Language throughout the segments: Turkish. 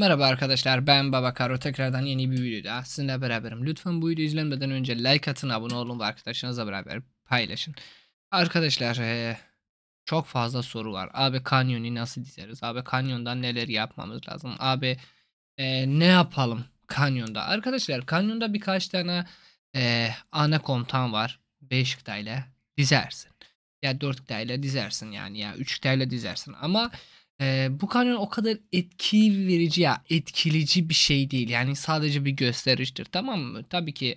Merhaba arkadaşlar ben Babakaro tekrardan yeni bir videoda sizinle beraberim. Lütfen bu videoyu izlemeden önce like atın, abone olun ve arkadaşlarınızla beraber paylaşın. Arkadaşlar ee, çok fazla soru var. Abi kanyonu nasıl dizeriz? Abi kanyondan neler yapmamız lazım? Abi ee, ne yapalım kanyonda? Arkadaşlar kanyonda birkaç tane ee, ana komutan var. 5 kıtayla dizersin. Ya 4 kıtayla dizersin yani ya 3 kıtayla dizersin ama... Ee, bu kanyon o kadar etki verici ya etkileyici bir şey değil. Yani sadece bir gösteriştir tamam mı? Tabii ki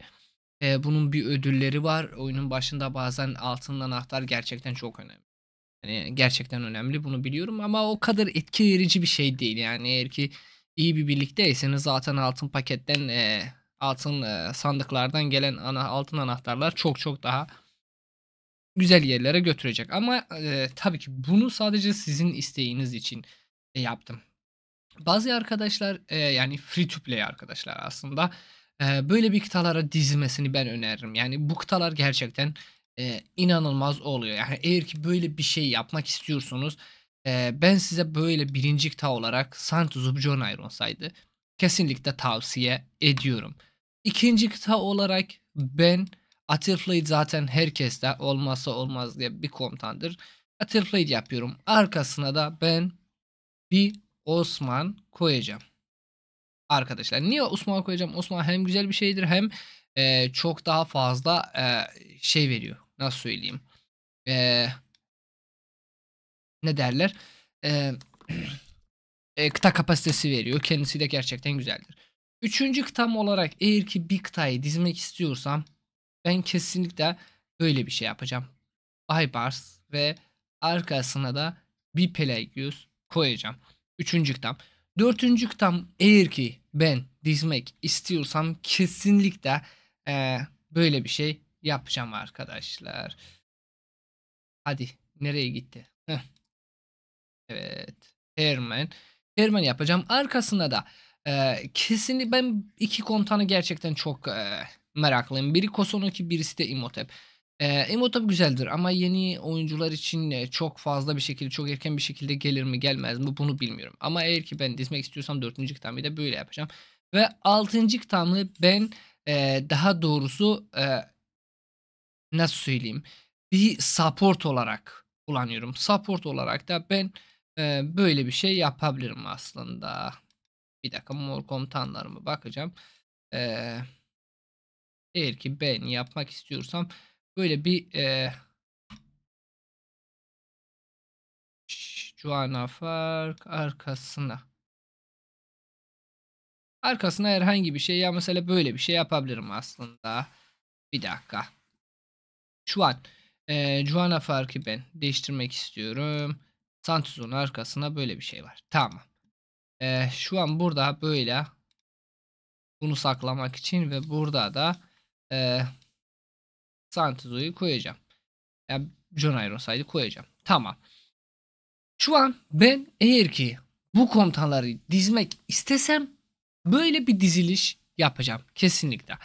e, bunun bir ödülleri var. Oyunun başında bazen altın anahtar gerçekten çok önemli. Yani gerçekten önemli bunu biliyorum ama o kadar etki verici bir şey değil. Yani eğer ki iyi bir birlikteyseniz zaten altın paketten e, altın e, sandıklardan gelen ana, altın anahtarlar çok çok daha güzel yerlere götürecek. Ama e, tabii ki bunu sadece sizin isteğiniz için e, yaptım. Bazı arkadaşlar e, yani free to play arkadaşlar aslında e, böyle bir kıtalara dizmesini ben öneririm. Yani bu kıtalar gerçekten e, inanılmaz oluyor. Yani eğer ki böyle bir şey yapmak istiyorsunuz e, ben size böyle birinci kıta olarak Santuzub John Ironsaydı kesinlikle tavsiye ediyorum. İkinci kıta olarak ben Atil Fleet zaten herkeste olmazsa olmaz diye bir komutandır. Atil Fleet yapıyorum. Arkasına da ben bir Osman koyacağım. Arkadaşlar niye Osman koyacağım? Osman hem güzel bir şeydir hem e, çok daha fazla e, şey veriyor. Nasıl söyleyeyim? E, ne derler? E, e, kıta kapasitesi veriyor. Kendisi de gerçekten güzeldir. Üçüncü kıtam olarak eğer ki bir kıtayı dizmek istiyorsam ben kesinlikle böyle bir şey yapacağım. Aybars ve arkasına da bir Pelagius koyacağım. Üçüncü kitap. Dördüncü kitap eğer ki ben dizmek istiyorsam kesinlikle e, böyle bir şey yapacağım arkadaşlar. Hadi nereye gitti? Heh. Evet. Herman. Herman yapacağım. arkasına da e, kesinlikle ben iki komutanı gerçekten çok e, meraklıyım. Biri Kosonoki birisi de Imhotep. E, Imhotep güzeldir ama yeni oyuncular için e, çok fazla bir şekilde çok erken bir şekilde gelir mi gelmez mi bunu bilmiyorum. Ama eğer ki ben dizmek istiyorsam 4. kıtamı da böyle yapacağım. Ve 6. kıtamı ben e, daha doğrusu e, nasıl söyleyeyim bir support olarak kullanıyorum. Support olarak da ben e, böyle bir şey yapabilirim aslında. Bir dakika mor komutanlarıma bakacağım. Eee eğer ki ben yapmak istiyorsam böyle bir e, Juana Fark arkasına arkasına herhangi bir şey ya mesela böyle bir şey yapabilirim aslında. Bir dakika. Şu an e, Juana Fark'ı ben değiştirmek istiyorum. Santuz'un arkasına böyle bir şey var. Tamam. E, şu an burada böyle bunu saklamak için ve burada da e, Santizo'yu koyacağım. Yani John Ironside'i koyacağım. Tamam. Şu an ben eğer ki bu komutanları dizmek istesem böyle bir diziliş yapacağım kesinlikle.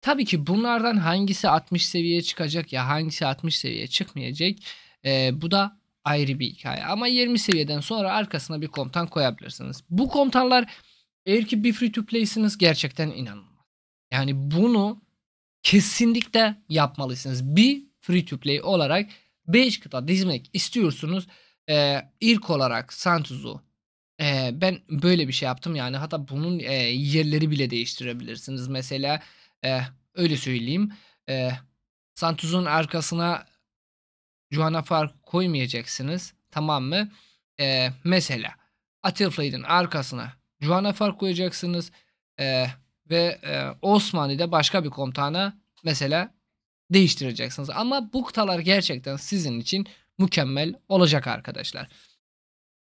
Tabii ki bunlardan hangisi 60 seviyeye çıkacak ya hangisi 60 seviyeye çıkmayacak e, bu da ayrı bir hikaye. Ama 20 seviyeden sonra arkasına bir komutan koyabilirsiniz. Bu komutanlar eğer ki bir free to play'siniz gerçekten inanılmaz. Yani bunu kesinlikle yapmalısınız. Bir free to play olarak 5 kıta dizmek istiyorsunuz. Ee, ilk olarak Santuz'u e, ben böyle bir şey yaptım yani hatta bunun e, yerleri bile değiştirebilirsiniz. Mesela e, öyle söyleyeyim. E, Santuz'un arkasına Juana Park koymayacaksınız. Tamam mı? E, mesela Atilflade'in arkasına Juana Park koyacaksınız. E, ve e, Osmani'de başka bir komutana mesela değiştireceksiniz. Ama bu kıtalar gerçekten sizin için mükemmel olacak arkadaşlar.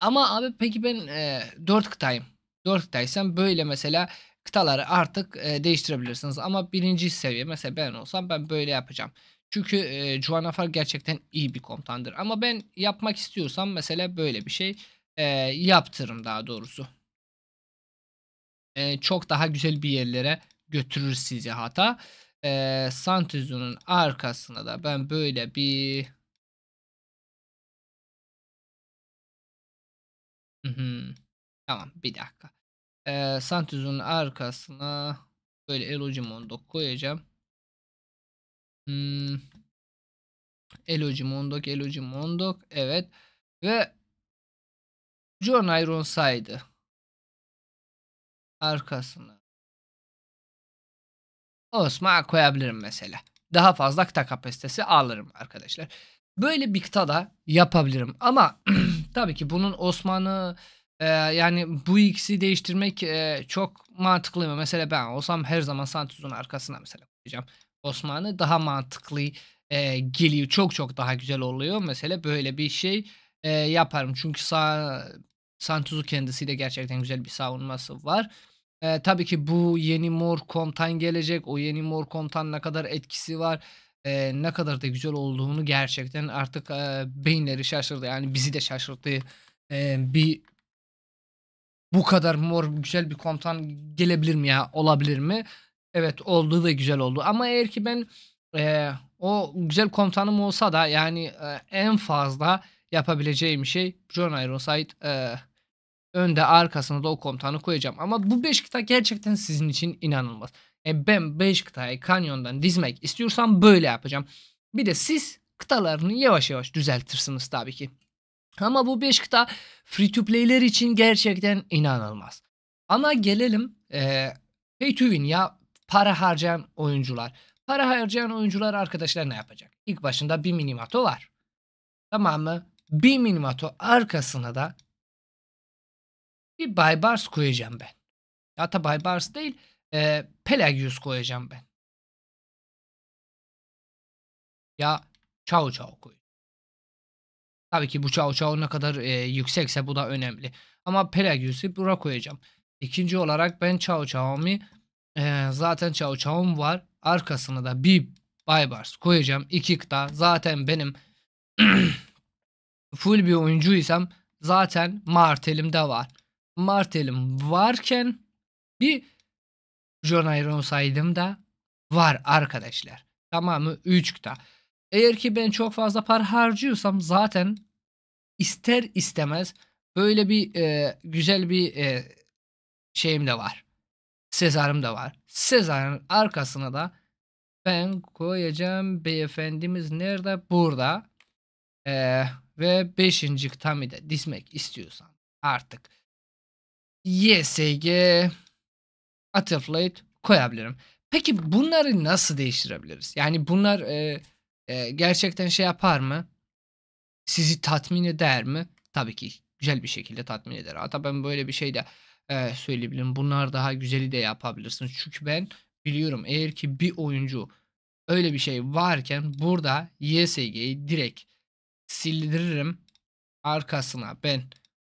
Ama abi peki ben e, 4 kıtayım. 4 kıtaysam böyle mesela kıtaları artık e, değiştirebilirsiniz. Ama birinci seviye mesela ben olsam ben böyle yapacağım. Çünkü e, Juan Afar gerçekten iyi bir komutandır. Ama ben yapmak istiyorsam mesela böyle bir şey e, yaptırım daha doğrusu. E, çok daha güzel bir yerlere götürür sizi hata e, Santuzu'nun arkasına da ben böyle bir Hı -hı. Tamam bir dakika. E, Santuzu'nun arkasına böyle Elogimondo koyacağım. Hmm. elojimondok Evet. Ve John Ironside arkasına Osma koyabilirim mesela. Daha fazla kıta kapasitesi alırım arkadaşlar. Böyle bir kıta da yapabilirim. Ama tabii ki bunun Osman'ı e, yani bu ikisi değiştirmek e, çok mantıklı mı? Mesela ben olsam her zaman Santuz'un arkasına mesela koyacağım. Osman'ı daha mantıklı e, geliyor. Çok çok daha güzel oluyor. Mesela böyle bir şey e, yaparım. Çünkü sağ Santuz'u de gerçekten güzel bir savunması var. E, tabii ki bu yeni mor komutan gelecek. O yeni mor komutan ne kadar etkisi var. E, ne kadar da güzel olduğunu gerçekten artık e, beyinleri şaşırdı. Yani bizi de şaşırttı. E, bir bu kadar mor güzel bir komutan gelebilir mi ya? Olabilir mi? Evet oldu ve güzel oldu. Ama eğer ki ben e, o güzel komutanım olsa da yani e, en fazla yapabileceğim şey John Ironside e, önde arkasına da o komutanı koyacağım. Ama bu beş kıta gerçekten sizin için inanılmaz. E ben beş kıtayı kanyondan dizmek istiyorsam böyle yapacağım. Bir de siz kıtalarını yavaş yavaş düzeltirsiniz tabii ki. Ama bu beş kıta free to play'ler için gerçekten inanılmaz. Ama gelelim e, pay to win ya para harcayan oyuncular. Para harcayan oyuncular arkadaşlar ne yapacak? İlk başında bir minimato var. Tamam mı? Bir minimato arkasına da bir Baybars koyacağım ben. ya Hatta Baybars değil e, Pelagius koyacağım ben. Ya Chao Chao koyacağım. Tabii ki bu Chao Chao ne kadar e, yüksekse bu da önemli. Ama Pelagius'u bura koyacağım. İkinci olarak ben Chao Chao'mi e, zaten Chao Chao'm var. Arkasına da bir Baybars koyacağım. İki kıta zaten benim full bir oyuncuysam zaten martelim de var. Martelim varken bir John Iron saydım da var arkadaşlar. Tamamı 3 da. Eğer ki ben çok fazla para harcıyorsam zaten ister istemez böyle bir e, güzel bir e, şeyim de var. Sezar'ım da var. Sezar'ın arkasına da ben koyacağım beyefendimiz nerede? Burada. Ee, ve 5. tami'de dizmek istiyorsan artık YSG Ataflate koyabilirim. Peki bunları nasıl değiştirebiliriz? Yani bunlar e, e, gerçekten şey yapar mı? Sizi tatmin eder mi? Tabii ki güzel bir şekilde tatmin eder. Hatta ben böyle bir şey de e, söyleyebilirim. Bunlar daha güzeli de yapabilirsiniz. Çünkü ben biliyorum eğer ki bir oyuncu öyle bir şey varken burada YSG'yi direkt sildiririm. Arkasına ben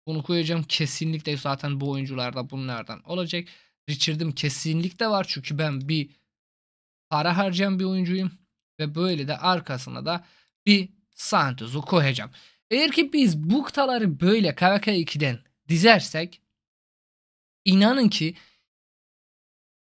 bunu koyacağım kesinlikle zaten bu oyuncularda bunlardan olacak. Richard'ım kesinlikle var çünkü ben bir para harcayan bir oyuncuyum. Ve böyle de arkasına da bir Santos'u koyacağım. Eğer ki biz bu kıtaları böyle KVK2'den dizersek inanın ki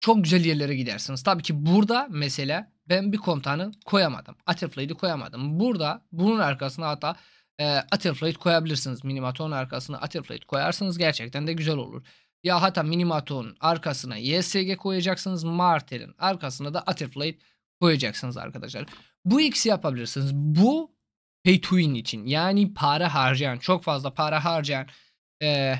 çok güzel yerlere gidersiniz. Tabii ki burada mesela ben bir komutanı koyamadım. Atterflade'i koyamadım. Burada bunun arkasına hatta e, ee, Atterflight koyabilirsiniz. Minimaton arkasına Atterflight koyarsınız gerçekten de güzel olur. Ya hatta Minimaton'un arkasına YSG koyacaksınız. Martel'in arkasına da Atterflight koyacaksınız arkadaşlar. Bu ikisi yapabilirsiniz. Bu pay to win için yani para harcayan çok fazla para harcayan e,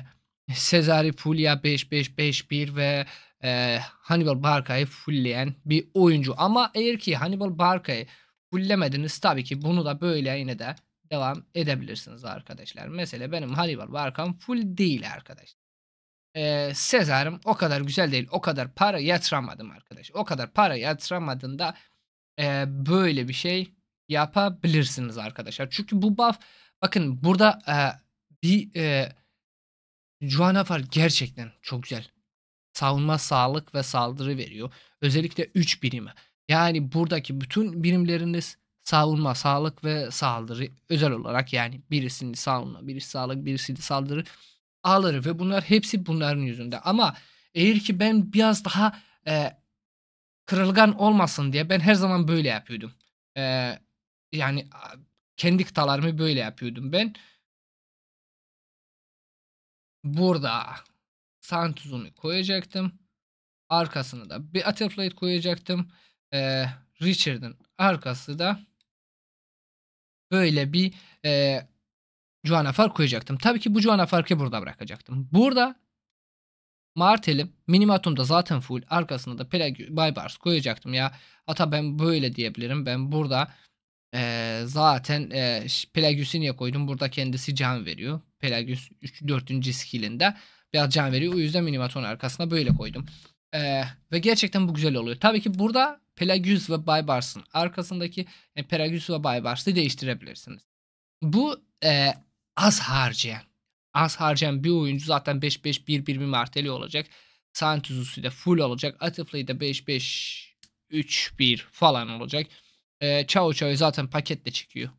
Sezari Puglia 5-5-5-1 ve e, Hannibal Barka'yı fullleyen bir oyuncu. Ama eğer ki Hannibal Barka'yı fullemediniz tabii ki bunu da böyle yine de devam edebilirsiniz arkadaşlar. Mesela benim Haribo Barkam full değil arkadaşlar. Ee, Sezar'ım o kadar güzel değil. O kadar para yatıramadım arkadaş. O kadar para yatıramadığında e, böyle bir şey yapabilirsiniz arkadaşlar. Çünkü bu buff bakın burada e, bir e, Juana Far gerçekten çok güzel. Savunma, sağlık ve saldırı veriyor. Özellikle 3 birimi. Yani buradaki bütün birimleriniz savunma, sağlık ve saldırı özel olarak yani birisinin savunma, birisi sağlık, birisi de saldırı ağları ve bunlar hepsi bunların yüzünde. Ama eğer ki ben biraz daha e, kırılgan olmasın diye ben her zaman böyle yapıyordum. E, yani kendi kıtalarımı böyle yapıyordum ben. Burada Santuz'unu koyacaktım. Arkasını da bir Atterplate koyacaktım. E, Richard'ın arkası da böyle bir e, Juana Fark koyacaktım. Tabii ki bu Juana Fark'ı burada bırakacaktım. Burada Martel'im Minimatum da zaten full. arkasında da Pelagius Baybars koyacaktım ya. Hatta ben böyle diyebilirim. Ben burada e, zaten e, Pelagius'u niye koydum? Burada kendisi can veriyor. Pelagius 3. 4. skillinde biraz can veriyor. O yüzden Minimatum'un arkasına böyle koydum. E, ve gerçekten bu güzel oluyor. Tabii ki burada Pelagius ve Baybars'ın arkasındaki e, Pelagius ve Baybars'ı değiştirebilirsiniz. Bu e, az harcayan. Az harcayan bir oyuncu zaten 5-5-1-1 bir marteli olacak. Santuzusu da full olacak. Atifli'yi de 5-5-3-1 falan olacak. E, Çao Çao'yu zaten paketle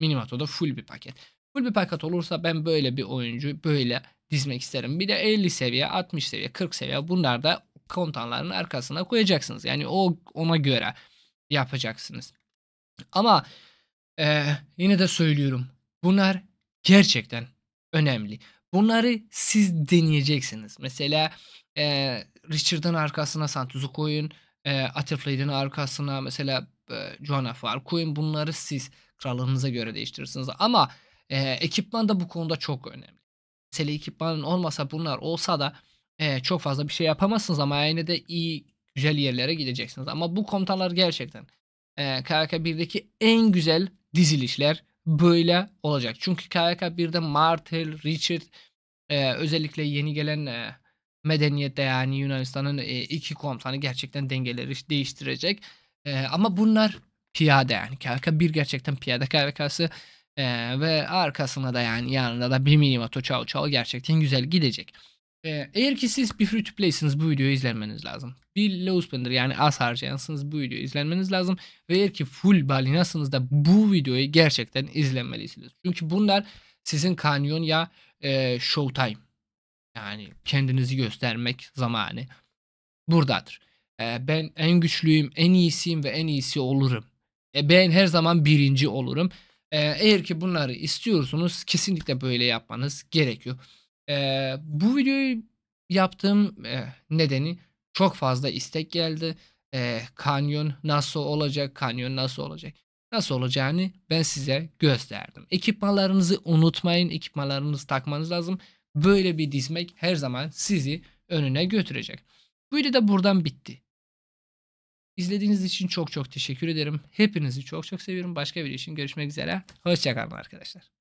Minimato da full bir paket. Full bir paket olursa ben böyle bir oyuncu böyle dizmek isterim. Bir de 50 seviye, 60 seviye, 40 seviye bunlar da kontanların arkasına koyacaksınız. Yani o ona göre yapacaksınız. Ama e, yine de söylüyorum bunlar gerçekten önemli. Bunları siz deneyeceksiniz. Mesela e, Richard'ın arkasına Santuzu koyun. E, Atterflade'in arkasına mesela e, Joanna Farr koyun. Bunları siz krallığınıza göre değiştirirsiniz. Ama e, ekipman da bu konuda çok önemli. Mesela ekipmanın olmasa bunlar olsa da e, çok fazla bir şey yapamazsınız ama yine de iyi güzel yerlere gideceksiniz. Ama bu komutanlar gerçekten e, KHK 1'deki en güzel dizilişler böyle olacak. Çünkü KHK 1'de Martel, Richard e, özellikle yeni gelen e, medeniyette yani Yunanistan'ın e, iki komutanı gerçekten dengeleri değiştirecek. E, ama bunlar piyade yani. KHK 1 gerçekten piyade KHK'sı e, ve arkasına da yani yanında da bir Minato Çao Çao gerçekten güzel gidecek. Ee, eğer ki siz bir free to play'siniz bu videoyu izlemeniz lazım. Bir Lowspender yani az harcayansınız bu videoyu izlemeniz lazım. Ve eğer ki full balinasınız da bu videoyu gerçekten izlemelisiniz. Çünkü bunlar sizin kanyon ya e, showtime. Yani kendinizi göstermek zamanı buradadır. E, ben en güçlüyüm, en iyisiyim ve en iyisi olurum. E, ben her zaman birinci olurum. E, eğer ki bunları istiyorsunuz kesinlikle böyle yapmanız gerekiyor. E, bu videoyu yaptığım e, nedeni çok fazla istek geldi. E, kanyon nasıl olacak, kanyon nasıl olacak? Nasıl olacağını ben size gösterdim. Ekipmanlarınızı unutmayın, ekipmanlarınızı takmanız lazım. Böyle bir dizmek her zaman sizi önüne götürecek. Bu video da buradan bitti. İzlediğiniz için çok çok teşekkür ederim. Hepinizi çok çok seviyorum. Başka bir video için görüşmek üzere. Hoşçakalın arkadaşlar.